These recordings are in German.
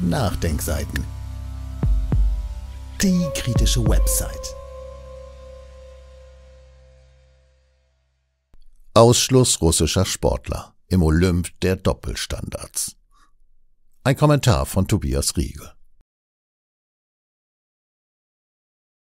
Nachdenkseiten. Die kritische Website. Ausschluss russischer Sportler im Olymp der Doppelstandards. Ein Kommentar von Tobias Riegel.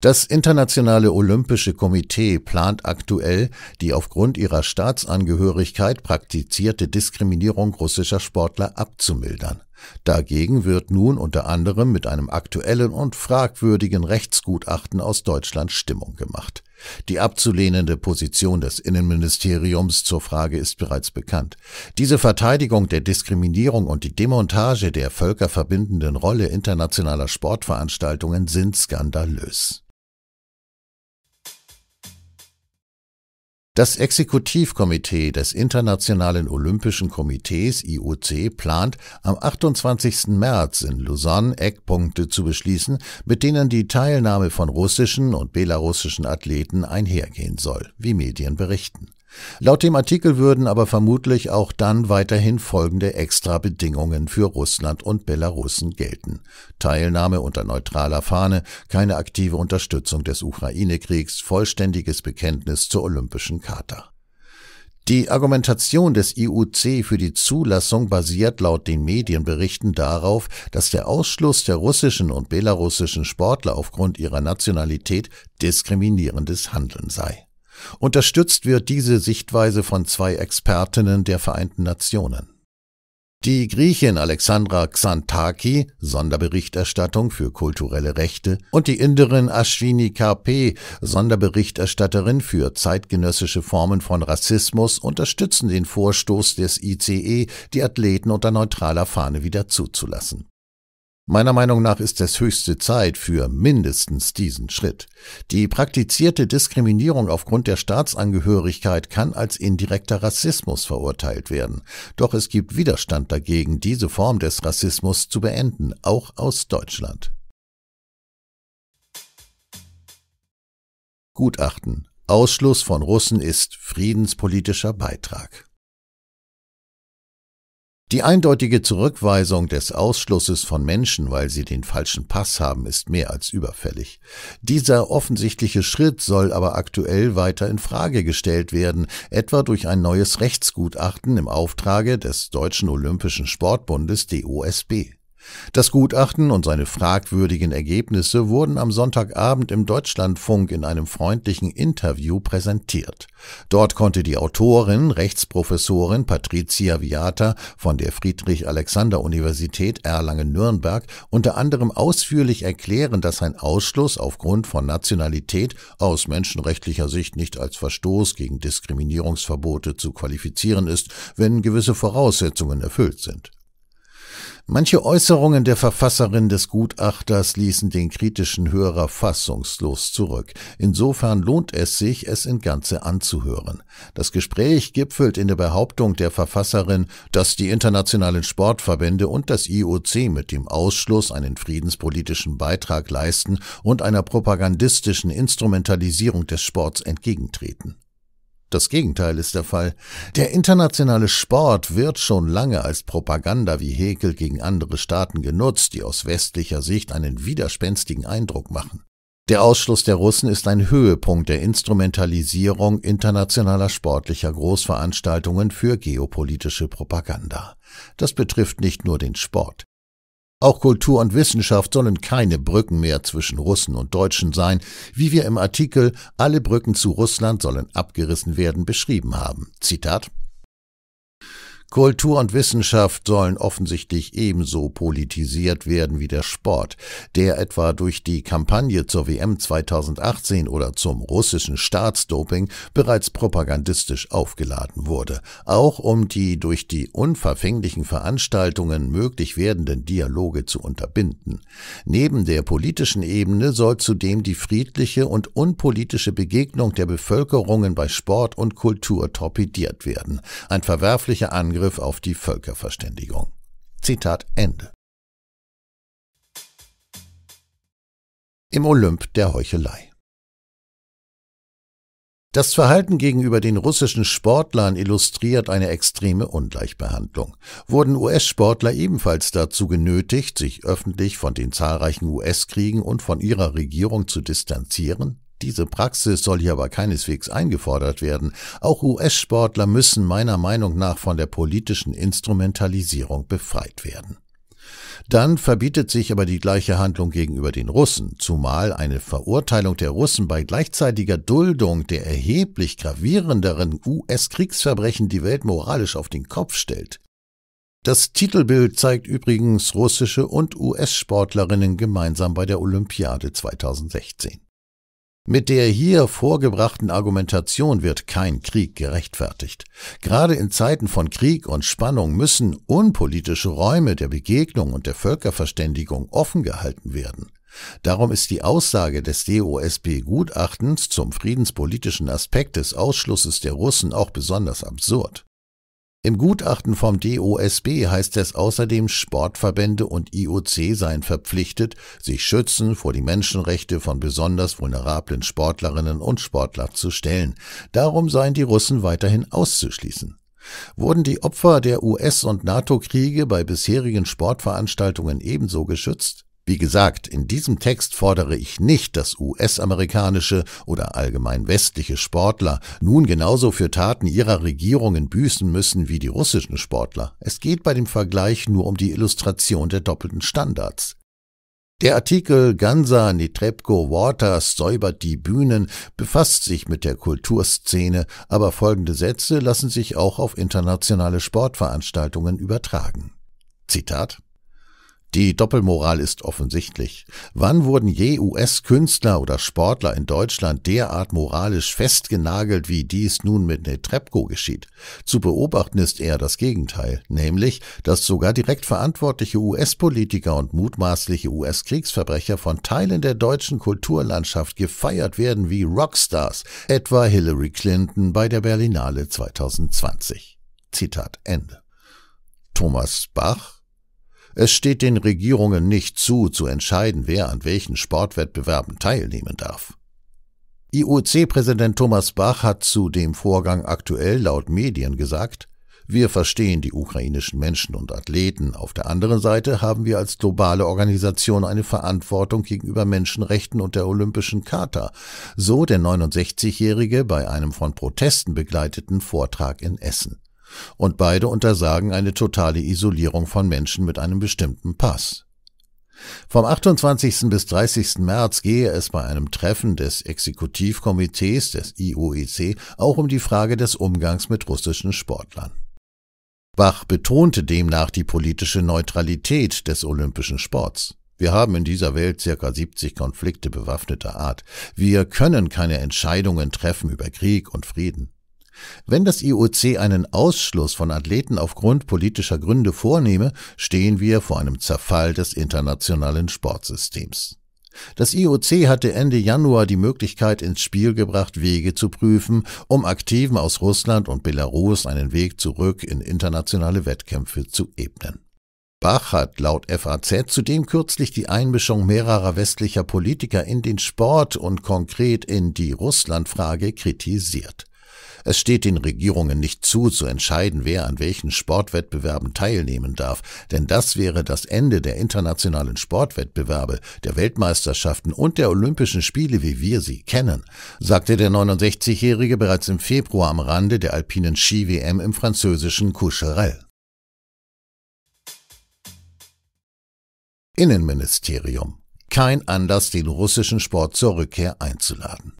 Das Internationale Olympische Komitee plant aktuell, die aufgrund ihrer Staatsangehörigkeit praktizierte Diskriminierung russischer Sportler abzumildern. Dagegen wird nun unter anderem mit einem aktuellen und fragwürdigen Rechtsgutachten aus Deutschland Stimmung gemacht. Die abzulehnende Position des Innenministeriums zur Frage ist bereits bekannt. Diese Verteidigung der Diskriminierung und die Demontage der völkerverbindenden Rolle internationaler Sportveranstaltungen sind skandalös. Das Exekutivkomitee des Internationalen Olympischen Komitees IOC plant, am 28. März in Lausanne Eckpunkte zu beschließen, mit denen die Teilnahme von russischen und belarussischen Athleten einhergehen soll, wie Medien berichten Laut dem Artikel würden aber vermutlich auch dann weiterhin folgende Extrabedingungen für Russland und Belarusen gelten. Teilnahme unter neutraler Fahne, keine aktive Unterstützung des Ukraine-Kriegs, vollständiges Bekenntnis zur Olympischen Charta. Die Argumentation des IUC für die Zulassung basiert laut den Medienberichten darauf, dass der Ausschluss der russischen und belarussischen Sportler aufgrund ihrer Nationalität diskriminierendes Handeln sei. Unterstützt wird diese Sichtweise von zwei Expertinnen der Vereinten Nationen. Die Griechin Alexandra Xantaki, Sonderberichterstattung für kulturelle Rechte, und die Inderin Ashwini Karpe, Sonderberichterstatterin für zeitgenössische Formen von Rassismus, unterstützen den Vorstoß des ICE, die Athleten unter neutraler Fahne wieder zuzulassen. Meiner Meinung nach ist es höchste Zeit für mindestens diesen Schritt. Die praktizierte Diskriminierung aufgrund der Staatsangehörigkeit kann als indirekter Rassismus verurteilt werden. Doch es gibt Widerstand dagegen, diese Form des Rassismus zu beenden, auch aus Deutschland. Gutachten. Ausschluss von Russen ist friedenspolitischer Beitrag. Die eindeutige Zurückweisung des Ausschlusses von Menschen, weil sie den falschen Pass haben, ist mehr als überfällig. Dieser offensichtliche Schritt soll aber aktuell weiter in Frage gestellt werden, etwa durch ein neues Rechtsgutachten im Auftrage des Deutschen Olympischen Sportbundes DOSB. Das Gutachten und seine fragwürdigen Ergebnisse wurden am Sonntagabend im Deutschlandfunk in einem freundlichen Interview präsentiert. Dort konnte die Autorin, Rechtsprofessorin Patricia Viata von der Friedrich-Alexander-Universität Erlangen-Nürnberg unter anderem ausführlich erklären, dass ein Ausschluss aufgrund von Nationalität aus menschenrechtlicher Sicht nicht als Verstoß gegen Diskriminierungsverbote zu qualifizieren ist, wenn gewisse Voraussetzungen erfüllt sind. Manche Äußerungen der Verfasserin des Gutachters ließen den kritischen Hörer fassungslos zurück. Insofern lohnt es sich, es in Ganze anzuhören. Das Gespräch gipfelt in der Behauptung der Verfasserin, dass die internationalen Sportverbände und das IOC mit dem Ausschluss einen friedenspolitischen Beitrag leisten und einer propagandistischen Instrumentalisierung des Sports entgegentreten. Das Gegenteil ist der Fall. Der internationale Sport wird schon lange als Propaganda wie Propagandavehikel gegen andere Staaten genutzt, die aus westlicher Sicht einen widerspenstigen Eindruck machen. Der Ausschluss der Russen ist ein Höhepunkt der Instrumentalisierung internationaler sportlicher Großveranstaltungen für geopolitische Propaganda. Das betrifft nicht nur den Sport. Auch Kultur und Wissenschaft sollen keine Brücken mehr zwischen Russen und Deutschen sein, wie wir im Artikel Alle Brücken zu Russland sollen abgerissen werden beschrieben haben. Zitat Kultur und Wissenschaft sollen offensichtlich ebenso politisiert werden wie der Sport, der etwa durch die Kampagne zur WM 2018 oder zum russischen Staatsdoping bereits propagandistisch aufgeladen wurde, auch um die durch die unverfänglichen Veranstaltungen möglich werdenden Dialoge zu unterbinden. Neben der politischen Ebene soll zudem die friedliche und unpolitische Begegnung der Bevölkerungen bei Sport und Kultur torpediert werden. Ein verwerflicher Angriff Angriff auf die Völkerverständigung. Zitat Ende. Im Olymp der Heuchelei. Das Verhalten gegenüber den russischen Sportlern illustriert eine extreme Ungleichbehandlung. Wurden US-Sportler ebenfalls dazu genötigt, sich öffentlich von den zahlreichen US-Kriegen und von ihrer Regierung zu distanzieren? Diese Praxis soll hier aber keineswegs eingefordert werden. Auch US-Sportler müssen meiner Meinung nach von der politischen Instrumentalisierung befreit werden. Dann verbietet sich aber die gleiche Handlung gegenüber den Russen, zumal eine Verurteilung der Russen bei gleichzeitiger Duldung der erheblich gravierenderen US-Kriegsverbrechen die Welt moralisch auf den Kopf stellt. Das Titelbild zeigt übrigens russische und US-Sportlerinnen gemeinsam bei der Olympiade 2016. Mit der hier vorgebrachten Argumentation wird kein Krieg gerechtfertigt. Gerade in Zeiten von Krieg und Spannung müssen unpolitische Räume der Begegnung und der Völkerverständigung offen gehalten werden. Darum ist die Aussage des DOSB-Gutachtens zum friedenspolitischen Aspekt des Ausschlusses der Russen auch besonders absurd. Im Gutachten vom DOSB heißt es außerdem, Sportverbände und IOC seien verpflichtet, sich schützen vor die Menschenrechte von besonders vulnerablen Sportlerinnen und Sportlern zu stellen. Darum seien die Russen weiterhin auszuschließen. Wurden die Opfer der US- und NATO-Kriege bei bisherigen Sportveranstaltungen ebenso geschützt? Wie gesagt, in diesem Text fordere ich nicht, dass US-amerikanische oder allgemein westliche Sportler nun genauso für Taten ihrer Regierungen büßen müssen wie die russischen Sportler. Es geht bei dem Vergleich nur um die Illustration der doppelten Standards. Der Artikel Gansa Netrebko Waters säubert die Bühnen befasst sich mit der Kulturszene, aber folgende Sätze lassen sich auch auf internationale Sportveranstaltungen übertragen. Zitat die Doppelmoral ist offensichtlich. Wann wurden je US-Künstler oder Sportler in Deutschland derart moralisch festgenagelt, wie dies nun mit Netrebko geschieht? Zu beobachten ist eher das Gegenteil, nämlich, dass sogar direkt verantwortliche US-Politiker und mutmaßliche US-Kriegsverbrecher von Teilen der deutschen Kulturlandschaft gefeiert werden wie Rockstars, etwa Hillary Clinton bei der Berlinale 2020. Zitat Ende. Thomas Bach es steht den Regierungen nicht zu, zu entscheiden, wer an welchen Sportwettbewerben teilnehmen darf. IOC-Präsident Thomas Bach hat zu dem Vorgang aktuell laut Medien gesagt, wir verstehen die ukrainischen Menschen und Athleten. Auf der anderen Seite haben wir als globale Organisation eine Verantwortung gegenüber Menschenrechten und der Olympischen Charta, so der 69-Jährige bei einem von Protesten begleiteten Vortrag in Essen und beide untersagen eine totale Isolierung von Menschen mit einem bestimmten Pass. Vom 28. bis 30. März gehe es bei einem Treffen des Exekutivkomitees des IOEC auch um die Frage des Umgangs mit russischen Sportlern. Bach betonte demnach die politische Neutralität des olympischen Sports. Wir haben in dieser Welt circa 70 Konflikte bewaffneter Art. Wir können keine Entscheidungen treffen über Krieg und Frieden. Wenn das IOC einen Ausschluss von Athleten aufgrund politischer Gründe vornehme, stehen wir vor einem Zerfall des internationalen Sportsystems. Das IOC hatte Ende Januar die Möglichkeit ins Spiel gebracht, Wege zu prüfen, um Aktiven aus Russland und Belarus einen Weg zurück in internationale Wettkämpfe zu ebnen. Bach hat laut FAZ zudem kürzlich die Einmischung mehrerer westlicher Politiker in den Sport und konkret in die Russlandfrage kritisiert. Es steht den Regierungen nicht zu, zu entscheiden, wer an welchen Sportwettbewerben teilnehmen darf, denn das wäre das Ende der internationalen Sportwettbewerbe, der Weltmeisterschaften und der Olympischen Spiele, wie wir sie kennen, sagte der 69-Jährige bereits im Februar am Rande der alpinen Ski-WM im französischen Coucherel. Innenministerium. Kein Anlass, den russischen Sport zur Rückkehr einzuladen.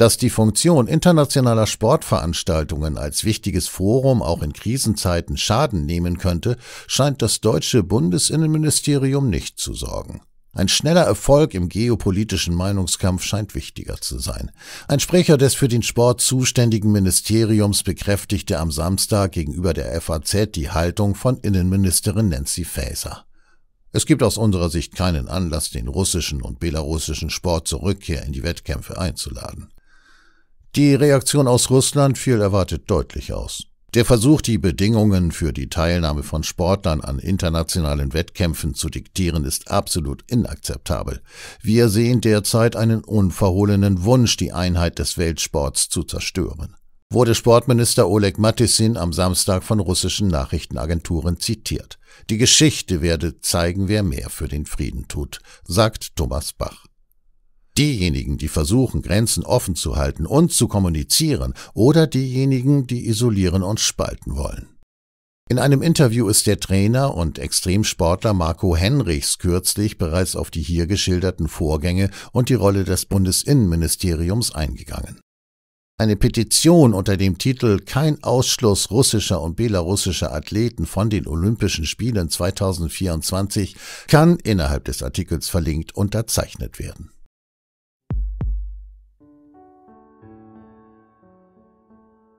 Dass die Funktion internationaler Sportveranstaltungen als wichtiges Forum auch in Krisenzeiten Schaden nehmen könnte, scheint das deutsche Bundesinnenministerium nicht zu sorgen. Ein schneller Erfolg im geopolitischen Meinungskampf scheint wichtiger zu sein. Ein Sprecher des für den Sport zuständigen Ministeriums bekräftigte am Samstag gegenüber der FAZ die Haltung von Innenministerin Nancy Faeser. Es gibt aus unserer Sicht keinen Anlass, den russischen und belarussischen Sport zur Rückkehr in die Wettkämpfe einzuladen. Die Reaktion aus Russland fiel erwartet deutlich aus. Der Versuch, die Bedingungen für die Teilnahme von Sportlern an internationalen Wettkämpfen zu diktieren, ist absolut inakzeptabel. Wir sehen derzeit einen unverhohlenen Wunsch, die Einheit des Weltsports zu zerstören. Wurde Sportminister Oleg Matissin am Samstag von russischen Nachrichtenagenturen zitiert. Die Geschichte werde zeigen, wer mehr für den Frieden tut, sagt Thomas Bach. Diejenigen, die versuchen, Grenzen offen zu halten und zu kommunizieren, oder diejenigen, die isolieren und spalten wollen. In einem Interview ist der Trainer und Extremsportler Marco Henrichs kürzlich bereits auf die hier geschilderten Vorgänge und die Rolle des Bundesinnenministeriums eingegangen. Eine Petition unter dem Titel Kein Ausschluss russischer und belarussischer Athleten von den Olympischen Spielen 2024 kann innerhalb des Artikels verlinkt unterzeichnet werden.